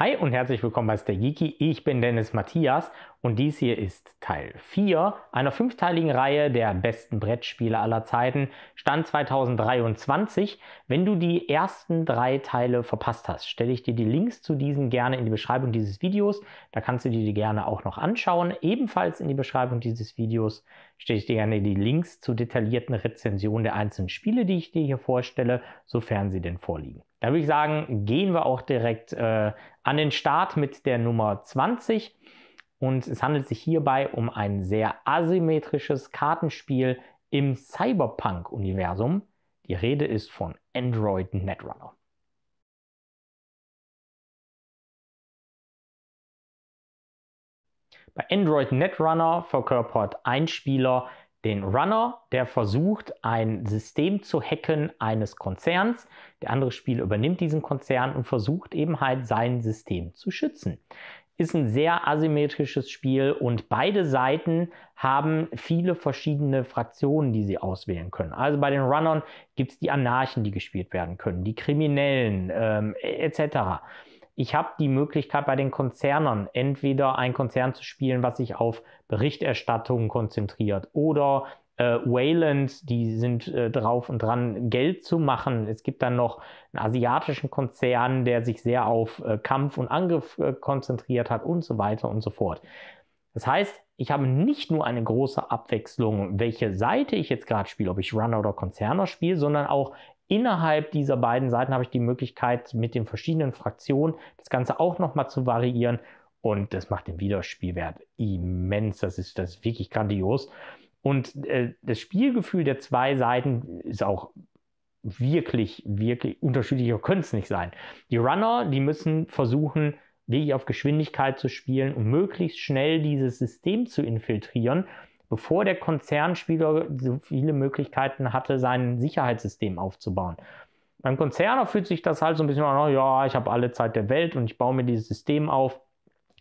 Hi und herzlich willkommen bei Stay Ich bin Dennis Matthias und dies hier ist Teil 4 einer fünfteiligen Reihe der besten Brettspiele aller Zeiten, Stand 2023. Wenn du die ersten drei Teile verpasst hast, stelle ich dir die Links zu diesen gerne in die Beschreibung dieses Videos. Da kannst du dir die gerne auch noch anschauen. Ebenfalls in die Beschreibung dieses Videos stelle ich dir gerne die Links zu detaillierten Rezensionen der einzelnen Spiele, die ich dir hier vorstelle, sofern sie denn vorliegen. Da würde ich sagen, gehen wir auch direkt äh, an den Start mit der Nummer 20. Und es handelt sich hierbei um ein sehr asymmetrisches Kartenspiel im Cyberpunk-Universum. Die Rede ist von Android Netrunner. Bei Android Netrunner verkörpert ein Spieler den Runner, der versucht, ein System zu hacken eines Konzerns. Der andere Spieler übernimmt diesen Konzern und versucht eben halt sein System zu schützen. Ist ein sehr asymmetrisches Spiel und beide Seiten haben viele verschiedene Fraktionen, die sie auswählen können. Also bei den Runnern gibt es die Anarchen, die gespielt werden können, die Kriminellen ähm, etc. Ich habe die Möglichkeit bei den Konzernern entweder ein Konzern zu spielen, was sich auf Berichterstattung konzentriert oder äh, Wayland, die sind äh, drauf und dran, Geld zu machen. Es gibt dann noch einen asiatischen Konzern, der sich sehr auf äh, Kampf und Angriff äh, konzentriert hat und so weiter und so fort. Das heißt, ich habe nicht nur eine große Abwechslung, welche Seite ich jetzt gerade spiele, ob ich Runner oder Konzerner spiele, sondern auch innerhalb dieser beiden Seiten habe ich die Möglichkeit, mit den verschiedenen Fraktionen das Ganze auch nochmal zu variieren und das macht den Wiederspielwert immens. Das ist, das ist wirklich grandios. Und äh, das Spielgefühl der zwei Seiten ist auch wirklich, wirklich unterschiedlicher können es nicht sein. Die Runner, die müssen versuchen, wirklich auf Geschwindigkeit zu spielen und möglichst schnell dieses System zu infiltrieren, bevor der Konzernspieler so viele Möglichkeiten hatte, sein Sicherheitssystem aufzubauen. Beim Konzerner fühlt sich das halt so ein bisschen an, oh ja, ich habe alle Zeit der Welt und ich baue mir dieses System auf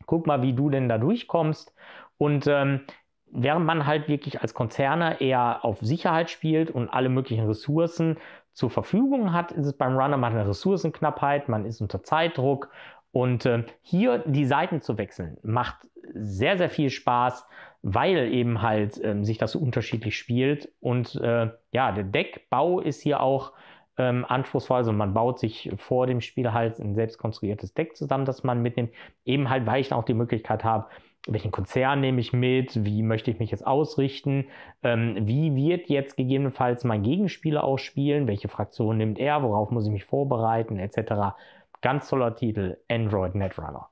guck mal, wie du denn da durchkommst. Und ähm, während man halt wirklich als Konzerner eher auf Sicherheit spielt und alle möglichen Ressourcen zur Verfügung hat, ist es beim Runner, man hat eine Ressourcenknappheit, man ist unter Zeitdruck. Und äh, hier die Seiten zu wechseln, macht sehr, sehr viel Spaß, weil eben halt äh, sich das so unterschiedlich spielt. Und äh, ja, der Deckbau ist hier auch ähm, anspruchsvoll. Also man baut sich vor dem Spiel halt ein selbstkonstruiertes Deck zusammen, das man mitnimmt. Eben halt, weil ich dann auch die Möglichkeit habe, welchen Konzern nehme ich mit, wie möchte ich mich jetzt ausrichten, ähm, wie wird jetzt gegebenenfalls mein Gegenspieler auch spielen, welche Fraktion nimmt er, worauf muss ich mich vorbereiten, etc. Ganz toller Titel, Android Netrunner.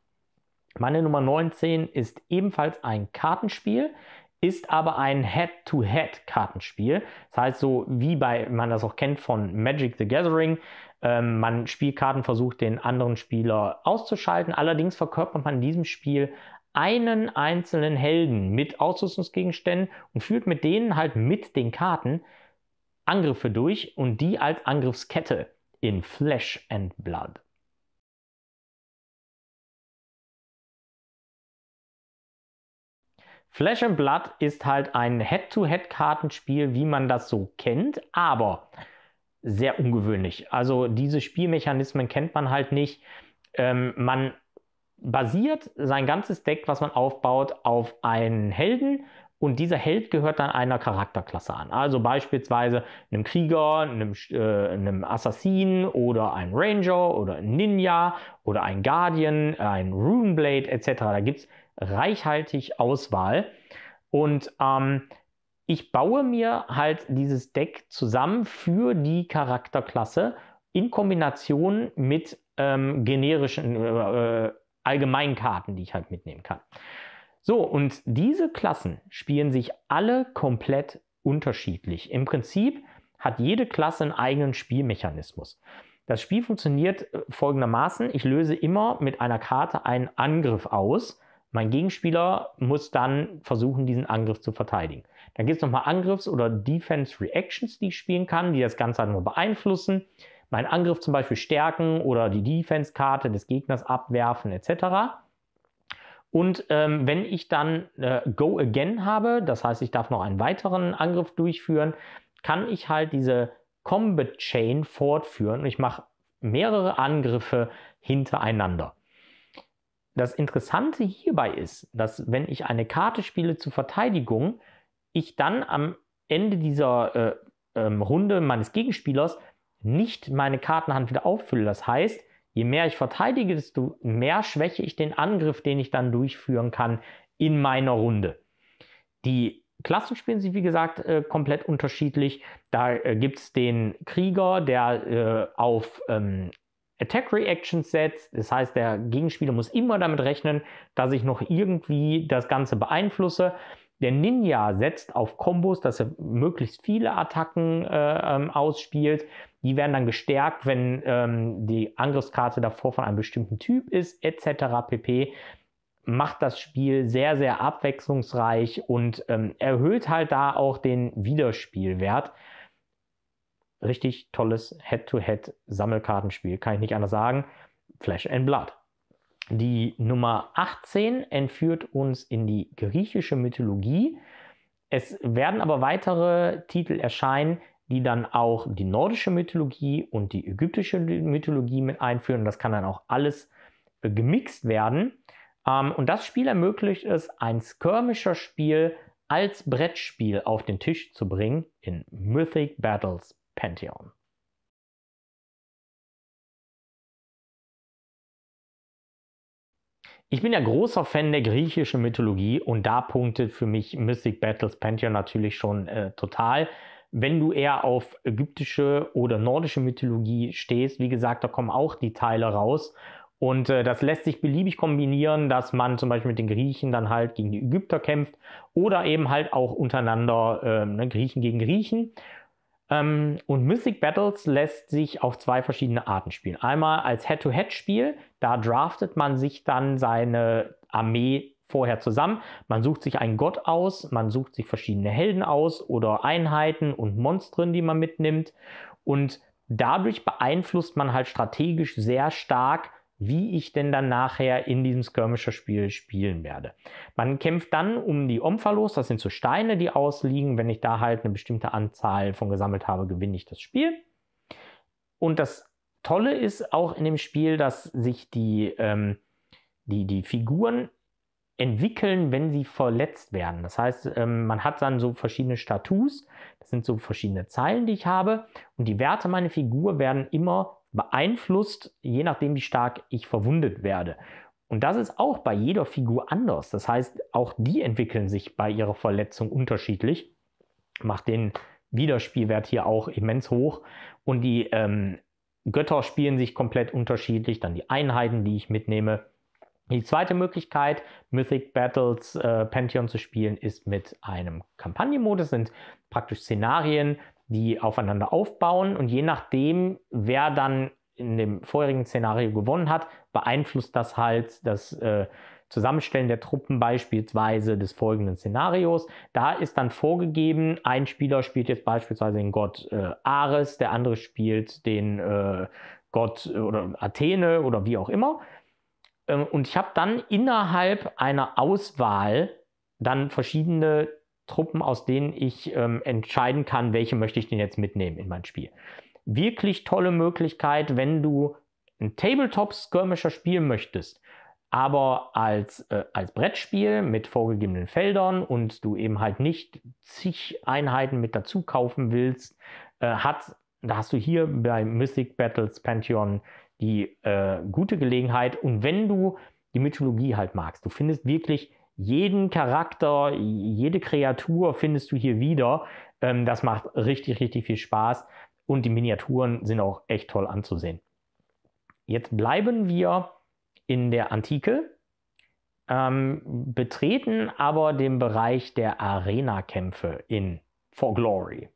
Meine Nummer 19 ist ebenfalls ein Kartenspiel ist aber ein Head-to-Head-Kartenspiel. Das heißt, so wie bei man das auch kennt von Magic the Gathering, ähm, man Spielkarten versucht, den anderen Spieler auszuschalten. Allerdings verkörpert man in diesem Spiel einen einzelnen Helden mit Ausrüstungsgegenständen und führt mit denen halt mit den Karten Angriffe durch und die als Angriffskette in Flesh and Blood. Flash and Blood ist halt ein Head-to-Head-Kartenspiel, wie man das so kennt, aber sehr ungewöhnlich. Also diese Spielmechanismen kennt man halt nicht. Ähm, man basiert sein ganzes Deck, was man aufbaut, auf einen Helden und dieser Held gehört dann einer Charakterklasse an. Also beispielsweise einem Krieger, einem, äh, einem Assassinen oder einem Ranger oder einem Ninja oder einem Guardian, einem Runeblade etc. Da gibt es reichhaltig Auswahl. Und ähm, ich baue mir halt dieses Deck zusammen für die Charakterklasse in Kombination mit ähm, generischen äh, äh, allgemeinen Karten, die ich halt mitnehmen kann. So, und diese Klassen spielen sich alle komplett unterschiedlich. Im Prinzip hat jede Klasse einen eigenen Spielmechanismus. Das Spiel funktioniert äh, folgendermaßen. Ich löse immer mit einer Karte einen Angriff aus mein Gegenspieler muss dann versuchen, diesen Angriff zu verteidigen. Dann gibt es nochmal Angriffs- oder Defense-Reactions, die ich spielen kann, die das Ganze halt nur beeinflussen. Mein Angriff zum Beispiel stärken oder die Defense-Karte des Gegners abwerfen etc. Und ähm, wenn ich dann äh, Go Again habe, das heißt, ich darf noch einen weiteren Angriff durchführen, kann ich halt diese Combat Chain fortführen und ich mache mehrere Angriffe hintereinander. Das Interessante hierbei ist, dass wenn ich eine Karte spiele zur Verteidigung, ich dann am Ende dieser äh, ähm, Runde meines Gegenspielers nicht meine Kartenhand wieder auffülle. Das heißt, je mehr ich verteidige, desto mehr schwäche ich den Angriff, den ich dann durchführen kann in meiner Runde. Die Klassen spielen sich, wie gesagt, äh, komplett unterschiedlich. Da äh, gibt es den Krieger, der äh, auf ähm, Attack Reaction Sets, Das heißt, der Gegenspieler muss immer damit rechnen, dass ich noch irgendwie das Ganze beeinflusse. Der Ninja setzt auf Kombos, dass er möglichst viele Attacken äh, ähm, ausspielt. Die werden dann gestärkt, wenn ähm, die Angriffskarte davor von einem bestimmten Typ ist, etc. pp. Macht das Spiel sehr, sehr abwechslungsreich und ähm, erhöht halt da auch den Wiederspielwert richtig tolles Head-to-Head-Sammelkartenspiel. Kann ich nicht anders sagen. Flash and Blood. Die Nummer 18 entführt uns in die griechische Mythologie. Es werden aber weitere Titel erscheinen, die dann auch die nordische Mythologie und die ägyptische Mythologie mit einführen. das kann dann auch alles äh, gemixt werden. Ähm, und das Spiel ermöglicht es, ein Skirmisher-Spiel als Brettspiel auf den Tisch zu bringen in Mythic Battles pantheon Ich bin ja großer Fan der griechischen Mythologie und da punktet für mich Mystic Battles Pantheon natürlich schon äh, total. Wenn du eher auf ägyptische oder nordische Mythologie stehst, wie gesagt, da kommen auch die Teile raus. Und äh, das lässt sich beliebig kombinieren, dass man zum Beispiel mit den Griechen dann halt gegen die Ägypter kämpft oder eben halt auch untereinander äh, ne, Griechen gegen Griechen. Ähm, und Mythic Battles lässt sich auf zwei verschiedene Arten spielen. Einmal als Head-to-Head-Spiel, da draftet man sich dann seine Armee vorher zusammen. Man sucht sich einen Gott aus, man sucht sich verschiedene Helden aus oder Einheiten und Monstren, die man mitnimmt. Und dadurch beeinflusst man halt strategisch sehr stark, wie ich denn dann nachher in diesem Skirmisher-Spiel spielen werde. Man kämpft dann um die Omphalos, das sind so Steine, die ausliegen. Wenn ich da halt eine bestimmte Anzahl von gesammelt habe, gewinne ich das Spiel. Und das Tolle ist auch in dem Spiel, dass sich die, ähm, die, die Figuren entwickeln, wenn sie verletzt werden. Das heißt, ähm, man hat dann so verschiedene Status, das sind so verschiedene Zeilen, die ich habe, und die Werte meiner Figur werden immer beeinflusst, je nachdem, wie stark ich verwundet werde. Und das ist auch bei jeder Figur anders. Das heißt, auch die entwickeln sich bei ihrer Verletzung unterschiedlich. Macht den Wiederspielwert hier auch immens hoch. Und die ähm, Götter spielen sich komplett unterschiedlich. Dann die Einheiten, die ich mitnehme. Die zweite Möglichkeit, Mythic Battles äh, Pantheon zu spielen, ist mit einem Kampagnenmodus. Das sind praktisch Szenarien, die aufeinander aufbauen und je nachdem, wer dann in dem vorherigen Szenario gewonnen hat, beeinflusst das halt das äh, Zusammenstellen der Truppen beispielsweise des folgenden Szenarios. Da ist dann vorgegeben, ein Spieler spielt jetzt beispielsweise den Gott äh, Ares, der andere spielt den äh, Gott äh, oder Athene oder wie auch immer. Ähm, und ich habe dann innerhalb einer Auswahl dann verschiedene Truppen, aus denen ich ähm, entscheiden kann, welche möchte ich denn jetzt mitnehmen in mein Spiel. Wirklich tolle Möglichkeit, wenn du ein Tabletop-Skirmisher spielen möchtest, aber als, äh, als Brettspiel mit vorgegebenen Feldern und du eben halt nicht zig Einheiten mit dazu kaufen willst, äh, hat, da hast du hier bei Mystic Battles Pantheon die äh, gute Gelegenheit. Und wenn du die Mythologie halt magst, du findest wirklich jeden Charakter, jede Kreatur findest du hier wieder. Ähm, das macht richtig, richtig viel Spaß und die Miniaturen sind auch echt toll anzusehen. Jetzt bleiben wir in der Antike, ähm, betreten aber den Bereich der Arena-Kämpfe in For Glory.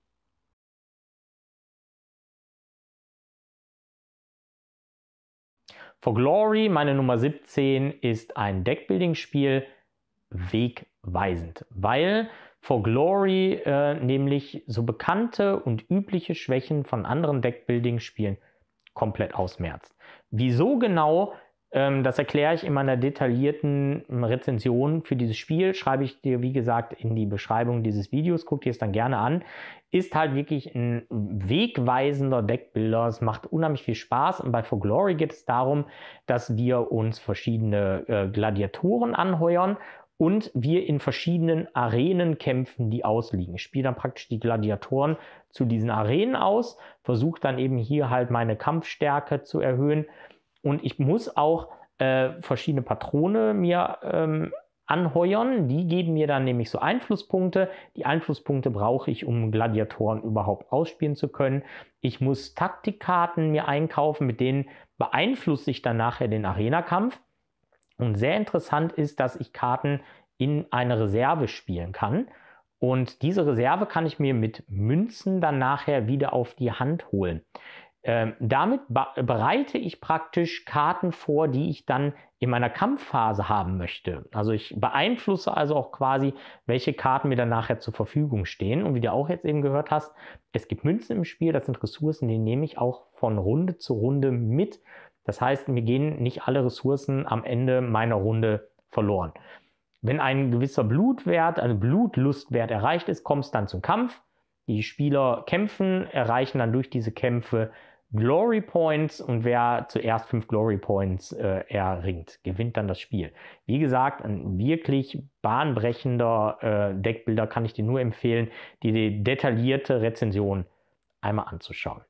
For Glory, meine Nummer 17, ist ein Deckbuilding-Spiel, wegweisend, weil For Glory äh, nämlich so bekannte und übliche Schwächen von anderen Deckbuilding-Spielen komplett ausmerzt. Wieso genau, ähm, das erkläre ich in meiner detaillierten ähm, Rezension für dieses Spiel. Schreibe ich dir, wie gesagt, in die Beschreibung dieses Videos. Guck dir es dann gerne an. Ist halt wirklich ein wegweisender Deckbilder. Es macht unheimlich viel Spaß. Und bei For Glory geht es darum, dass wir uns verschiedene äh, Gladiatoren anheuern und wir in verschiedenen Arenen kämpfen, die ausliegen. Ich spiele dann praktisch die Gladiatoren zu diesen Arenen aus, versuche dann eben hier halt meine Kampfstärke zu erhöhen und ich muss auch äh, verschiedene Patrone mir ähm, anheuern. Die geben mir dann nämlich so Einflusspunkte. Die Einflusspunkte brauche ich, um Gladiatoren überhaupt ausspielen zu können. Ich muss Taktikkarten mir einkaufen, mit denen beeinflusse ich dann nachher den Arenakampf. Und sehr interessant ist, dass ich Karten in eine Reserve spielen kann. Und diese Reserve kann ich mir mit Münzen dann nachher wieder auf die Hand holen. Ähm, damit bereite ich praktisch Karten vor, die ich dann in meiner Kampfphase haben möchte. Also ich beeinflusse also auch quasi, welche Karten mir dann nachher zur Verfügung stehen. Und wie du auch jetzt eben gehört hast, es gibt Münzen im Spiel, das sind Ressourcen, die nehme ich auch von Runde zu Runde mit das heißt, mir gehen nicht alle Ressourcen am Ende meiner Runde verloren. Wenn ein gewisser Blutwert, also Blutlustwert erreicht ist, kommt es dann zum Kampf. Die Spieler kämpfen, erreichen dann durch diese Kämpfe Glory Points und wer zuerst fünf Glory Points äh, erringt, gewinnt dann das Spiel. Wie gesagt, ein wirklich bahnbrechender äh, Deckbilder kann ich dir nur empfehlen, dir die detaillierte Rezension einmal anzuschauen.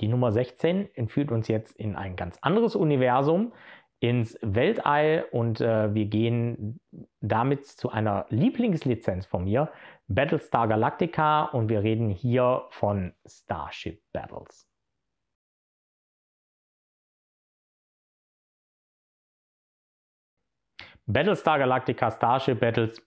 Die Nummer 16 entführt uns jetzt in ein ganz anderes Universum, ins Weltall und äh, wir gehen damit zu einer Lieblingslizenz von mir, Battlestar Galactica und wir reden hier von Starship Battles. Battlestar Galactica Starship Battles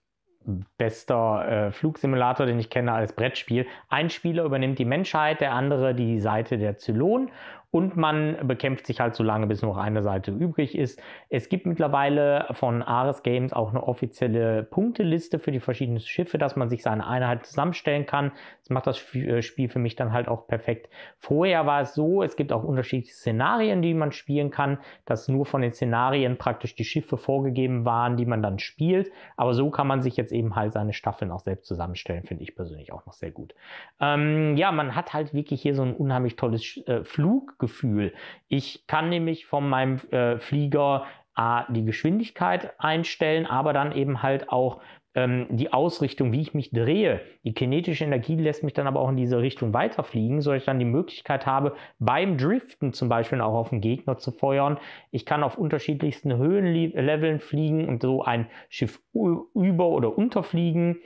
bester äh, Flugsimulator, den ich kenne als Brettspiel. Ein Spieler übernimmt die Menschheit, der andere die Seite der Zylon und man bekämpft sich halt so lange, bis nur noch eine Seite übrig ist. Es gibt mittlerweile von Ares Games auch eine offizielle Punkteliste für die verschiedenen Schiffe, dass man sich seine Einheit zusammenstellen kann. Das macht das äh, Spiel für mich dann halt auch perfekt. Vorher war es so, es gibt auch unterschiedliche Szenarien, die man spielen kann, dass nur von den Szenarien praktisch die Schiffe vorgegeben waren, die man dann spielt. Aber so kann man sich jetzt eben halt seine Staffeln auch selbst zusammenstellen, finde ich persönlich auch noch sehr gut. Ähm, ja, man hat halt wirklich hier so ein unheimlich tolles äh, Flug. Fluggefühl. Ich kann nämlich von meinem äh, Flieger A, die Geschwindigkeit einstellen, aber dann eben halt auch ähm, die Ausrichtung, wie ich mich drehe. Die kinetische Energie lässt mich dann aber auch in diese Richtung weiterfliegen, sodass ich dann die Möglichkeit habe, beim Driften zum Beispiel auch auf den Gegner zu feuern. Ich kann auf unterschiedlichsten Höhenleveln fliegen und so ein Schiff über- oder unterfliegen.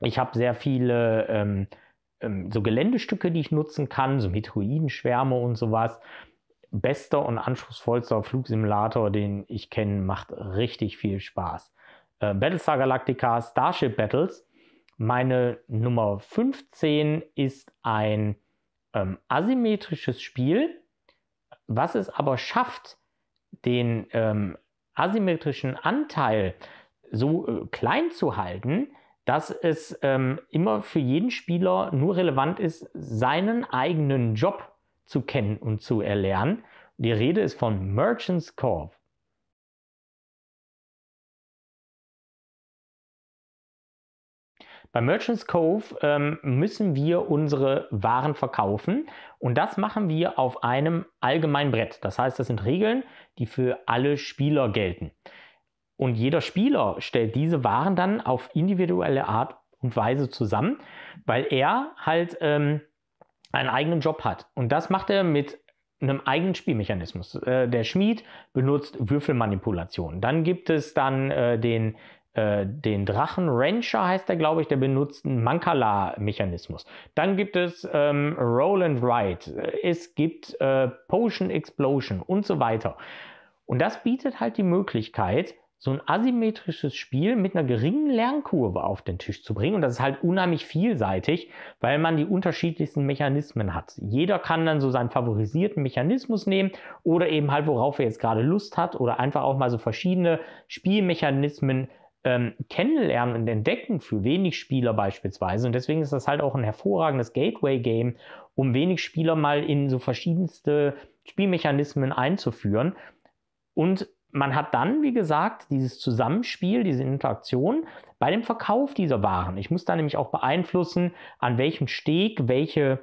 Ich habe sehr viele ähm, ähm, so Geländestücke, die ich nutzen kann, so Meteoroidenschwärme und sowas. Bester und anspruchsvollster Flugsimulator, den ich kenne, macht richtig viel Spaß. Äh, Battlestar Galactica Starship Battles. Meine Nummer 15 ist ein ähm, asymmetrisches Spiel, was es aber schafft, den ähm, asymmetrischen Anteil so äh, klein zu halten, dass es ähm, immer für jeden Spieler nur relevant ist, seinen eigenen Job zu kennen und zu erlernen. Die Rede ist von Merchants Corp. Bei Merchants Cove ähm, müssen wir unsere Waren verkaufen und das machen wir auf einem allgemeinen Brett. Das heißt, das sind Regeln, die für alle Spieler gelten. Und jeder Spieler stellt diese Waren dann auf individuelle Art und Weise zusammen, weil er halt ähm, einen eigenen Job hat. Und das macht er mit einem eigenen Spielmechanismus. Äh, der Schmied benutzt Würfelmanipulation. Dann gibt es dann äh, den, äh, den Drachen Rancher, heißt der, glaube ich, der benutzt einen Mankala-Mechanismus. Dann gibt es ähm, Roll and Ride. Es gibt äh, Potion Explosion und so weiter. Und das bietet halt die Möglichkeit, so ein asymmetrisches Spiel mit einer geringen Lernkurve auf den Tisch zu bringen. Und das ist halt unheimlich vielseitig, weil man die unterschiedlichsten Mechanismen hat. Jeder kann dann so seinen favorisierten Mechanismus nehmen oder eben halt, worauf er jetzt gerade Lust hat oder einfach auch mal so verschiedene Spielmechanismen ähm, kennenlernen und entdecken für wenig Spieler beispielsweise. Und deswegen ist das halt auch ein hervorragendes Gateway-Game, um wenig Spieler mal in so verschiedenste Spielmechanismen einzuführen. Und man hat dann, wie gesagt, dieses Zusammenspiel, diese Interaktion bei dem Verkauf dieser Waren. Ich muss da nämlich auch beeinflussen, an welchem Steg welche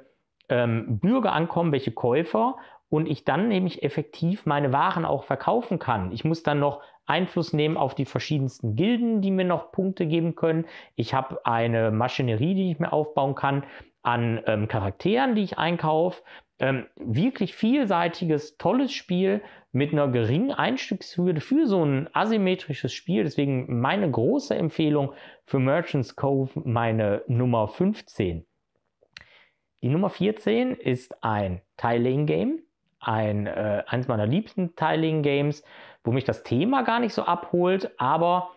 ähm, Bürger ankommen, welche Käufer und ich dann nämlich effektiv meine Waren auch verkaufen kann. Ich muss dann noch Einfluss nehmen auf die verschiedensten Gilden, die mir noch Punkte geben können. Ich habe eine Maschinerie, die ich mir aufbauen kann an ähm, Charakteren, die ich einkaufe. Ähm, wirklich vielseitiges, tolles Spiel mit einer geringen Einstiegshürde für so ein asymmetrisches Spiel. Deswegen meine große Empfehlung für Merchants Cove, meine Nummer 15. Die Nummer 14 ist ein Tiling-Game, ein, äh, eines meiner liebsten Tiling-Games, wo mich das Thema gar nicht so abholt, aber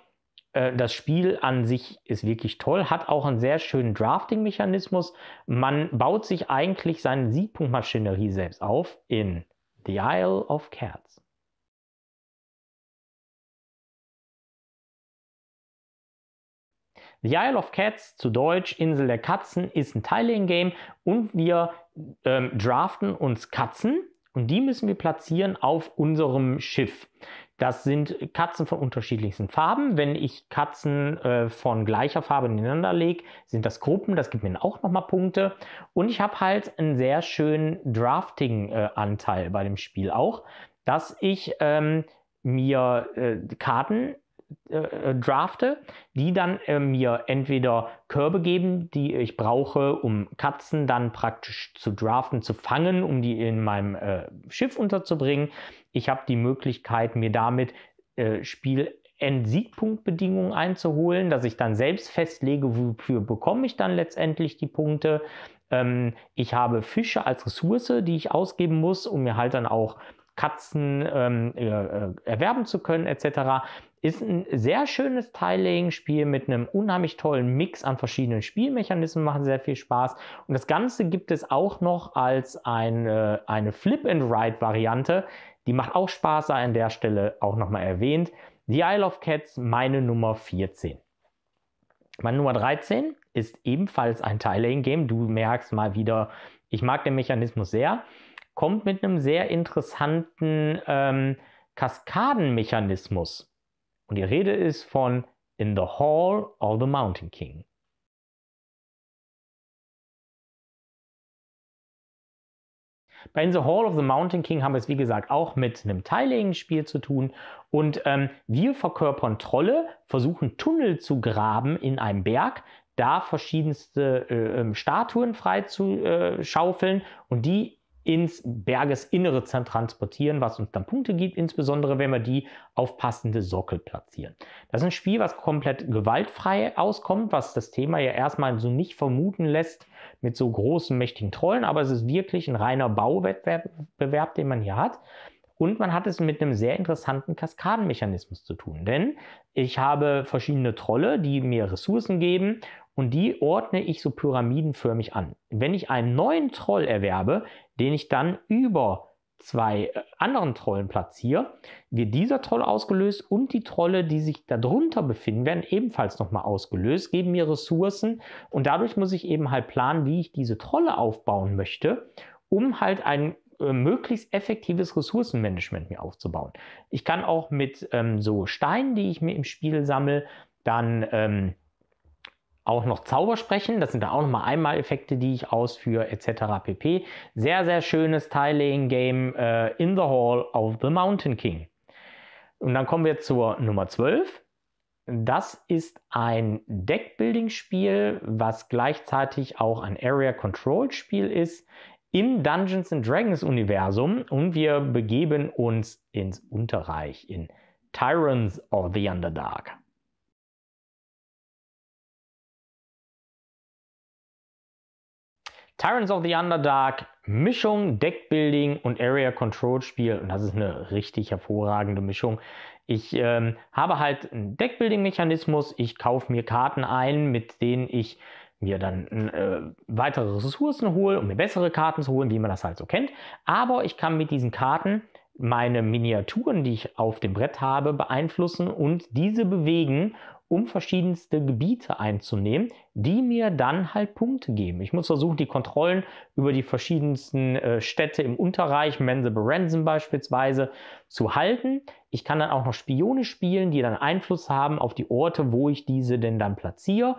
äh, das Spiel an sich ist wirklich toll, hat auch einen sehr schönen Drafting-Mechanismus. Man baut sich eigentlich seine Siegpunktmaschinerie selbst auf in The Isle of Cats. The Isle of Cats, zu Deutsch Insel der Katzen, ist ein Tiling-Game und wir ähm, draften uns Katzen und die müssen wir platzieren auf unserem Schiff. Das sind Katzen von unterschiedlichsten Farben. Wenn ich Katzen äh, von gleicher Farbe ineinander lege, sind das Gruppen. Das gibt mir auch nochmal Punkte. Und ich habe halt einen sehr schönen Drafting-Anteil äh, bei dem Spiel auch, dass ich ähm, mir äh, Karten äh, äh, drafte, die dann äh, mir entweder Körbe geben, die ich brauche, um Katzen dann praktisch zu draften, zu fangen, um die in meinem äh, Schiff unterzubringen. Ich habe die Möglichkeit, mir damit äh, Spiel siegpunktbedingungen einzuholen, dass ich dann selbst festlege, wofür bekomme ich dann letztendlich die Punkte. Ähm, ich habe Fische als Ressource, die ich ausgeben muss, um mir halt dann auch Katzen ähm, äh, äh, erwerben zu können etc. Ist ein sehr schönes Tiling-Spiel mit einem unheimlich tollen Mix an verschiedenen Spielmechanismen, machen sehr viel Spaß. Und das Ganze gibt es auch noch als eine, äh, eine Flip-and-Ride-Variante. Die macht auch Spaß, sei an der Stelle auch nochmal erwähnt. The Isle of Cats, meine Nummer 14. Meine Nummer 13 ist ebenfalls ein Tiling-Game. Du merkst mal wieder, ich mag den Mechanismus sehr kommt mit einem sehr interessanten ähm, Kaskadenmechanismus. Und die Rede ist von In the Hall of the Mountain King. Bei In the Hall of the Mountain King haben wir es, wie gesagt, auch mit einem tiling zu tun. Und ähm, wir verkörpern Trolle, versuchen Tunnel zu graben in einem Berg, da verschiedenste äh, ähm, Statuen freizuschaufeln äh, und die ins Bergesinnere transportieren, was uns dann Punkte gibt, insbesondere wenn wir die auf passende Sockel platzieren. Das ist ein Spiel, was komplett gewaltfrei auskommt, was das Thema ja erstmal so nicht vermuten lässt mit so großen, mächtigen Trollen, aber es ist wirklich ein reiner Bauwettbewerb, den man hier hat. Und man hat es mit einem sehr interessanten Kaskadenmechanismus zu tun. Denn ich habe verschiedene Trolle, die mir Ressourcen geben und die ordne ich so pyramidenförmig an. Wenn ich einen neuen Troll erwerbe, den ich dann über zwei äh, anderen Trollen platziere, wird dieser Troll ausgelöst und die Trolle, die sich darunter befinden, werden ebenfalls nochmal ausgelöst, geben mir Ressourcen und dadurch muss ich eben halt planen, wie ich diese Trolle aufbauen möchte, um halt ein äh, möglichst effektives Ressourcenmanagement mir aufzubauen. Ich kann auch mit ähm, so Steinen, die ich mir im Spiel sammle, dann ähm, auch noch Zauber sprechen. Das sind da auch nochmal Einmaleffekte, die ich ausführe, etc. pp. Sehr, sehr schönes Tile-Laying-Game äh, in the Hall of the Mountain King. Und dann kommen wir zur Nummer 12. Das ist ein Deckbuilding-Spiel, was gleichzeitig auch ein Area-Control-Spiel ist im Dungeons and Dragons Universum und wir begeben uns ins Unterreich in Tyrants of the Underdark. Tyrants of the Underdark, Mischung, Deckbuilding und Area Control Spiel. Und das ist eine richtig hervorragende Mischung. Ich ähm, habe halt einen Deckbuilding-Mechanismus. Ich kaufe mir Karten ein, mit denen ich mir dann äh, weitere Ressourcen hole, um mir bessere Karten zu holen, wie man das halt so kennt. Aber ich kann mit diesen Karten meine Miniaturen, die ich auf dem Brett habe, beeinflussen und diese bewegen, um verschiedenste Gebiete einzunehmen, die mir dann halt Punkte geben. Ich muss versuchen, die Kontrollen über die verschiedensten äh, Städte im Unterreich, Mense Berensen beispielsweise, zu halten. Ich kann dann auch noch Spione spielen, die dann Einfluss haben auf die Orte, wo ich diese denn dann platziere.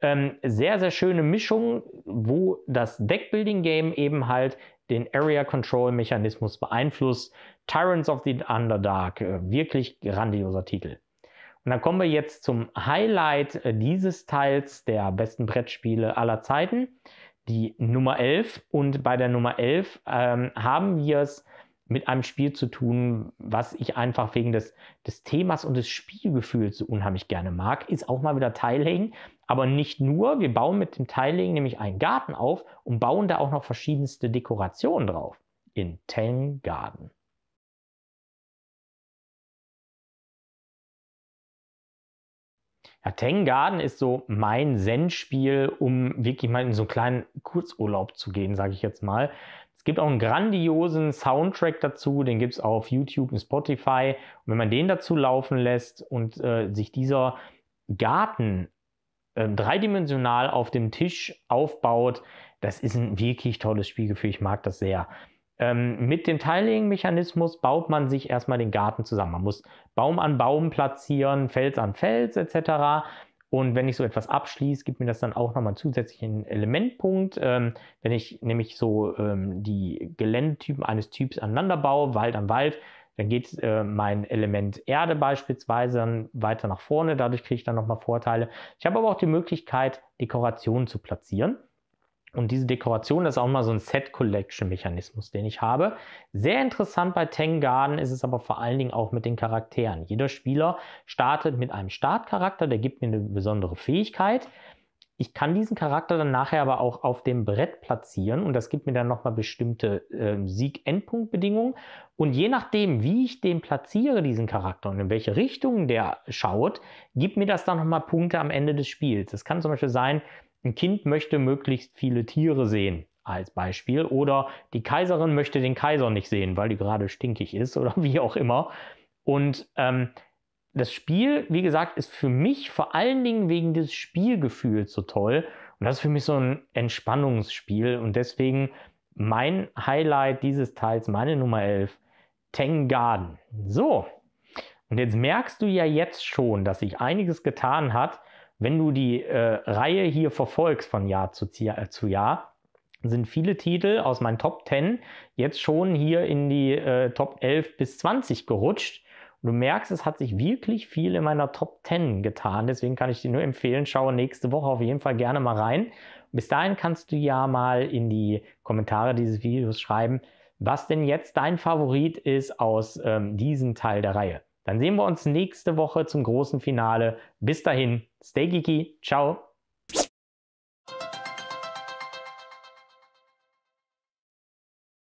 Ähm, sehr, sehr schöne Mischung, wo das Deckbuilding-Game eben halt den Area Control Mechanismus beeinflusst, Tyrants of the Underdark, äh, wirklich grandioser Titel. Und dann kommen wir jetzt zum Highlight äh, dieses Teils der besten Brettspiele aller Zeiten, die Nummer 11. Und bei der Nummer 11 ähm, haben wir es mit einem Spiel zu tun, was ich einfach wegen des, des Themas und des Spielgefühls so unheimlich gerne mag, ist auch mal wieder Teilhängen. Aber nicht nur, wir bauen mit dem Teilhängen nämlich einen Garten auf und bauen da auch noch verschiedenste Dekorationen drauf. In Ten Garden. Ja, Garden ist so mein Zen-Spiel, um wirklich mal in so einen kleinen Kurzurlaub zu gehen, sage ich jetzt mal. Es gibt auch einen grandiosen Soundtrack dazu, den gibt es auf YouTube und Spotify. Und wenn man den dazu laufen lässt und äh, sich dieser Garten äh, dreidimensional auf dem Tisch aufbaut, das ist ein wirklich tolles Spielgefühl. Ich mag das sehr. Ähm, mit dem Tiling-Mechanismus baut man sich erstmal den Garten zusammen. Man muss Baum an Baum platzieren, Fels an Fels etc. Und wenn ich so etwas abschließe, gibt mir das dann auch nochmal einen zusätzlichen Elementpunkt. Ähm, wenn ich nämlich so ähm, die Geländetypen eines Typs aneinander baue, Wald an Wald, dann geht äh, mein Element Erde beispielsweise dann weiter nach vorne. Dadurch kriege ich dann nochmal Vorteile. Ich habe aber auch die Möglichkeit, Dekorationen zu platzieren. Und diese Dekoration das ist auch mal so ein Set-Collection-Mechanismus, den ich habe. Sehr interessant bei Tengarden ist es aber vor allen Dingen auch mit den Charakteren. Jeder Spieler startet mit einem Startcharakter, der gibt mir eine besondere Fähigkeit. Ich kann diesen Charakter dann nachher aber auch auf dem Brett platzieren und das gibt mir dann nochmal bestimmte äh, Sieg-Endpunkt-Bedingungen. Und je nachdem, wie ich den platziere, diesen Charakter und in welche Richtung der schaut, gibt mir das dann nochmal Punkte am Ende des Spiels. Es kann zum Beispiel sein, ein Kind möchte möglichst viele Tiere sehen als Beispiel oder die Kaiserin möchte den Kaiser nicht sehen, weil die gerade stinkig ist oder wie auch immer. Und ähm, das Spiel, wie gesagt, ist für mich vor allen Dingen wegen des Spielgefühls so toll. Und das ist für mich so ein Entspannungsspiel. Und deswegen mein Highlight dieses Teils, meine Nummer 11, Tang Garden. So. Und jetzt merkst du ja jetzt schon, dass sich einiges getan hat wenn du die äh, Reihe hier verfolgst von Jahr zu, äh, zu, Jahr, sind viele Titel aus meinen Top 10 jetzt schon hier in die äh, Top 11 bis 20 gerutscht. Und du merkst, es hat sich wirklich viel in meiner Top 10 getan. Deswegen kann ich dir nur empfehlen, schaue nächste Woche auf jeden Fall gerne mal rein. Bis dahin kannst du ja mal in die Kommentare dieses Videos schreiben, was denn jetzt dein Favorit ist aus ähm, diesem Teil der Reihe. Dann sehen wir uns nächste Woche zum großen Finale. Bis dahin, Stay geeky. Ciao.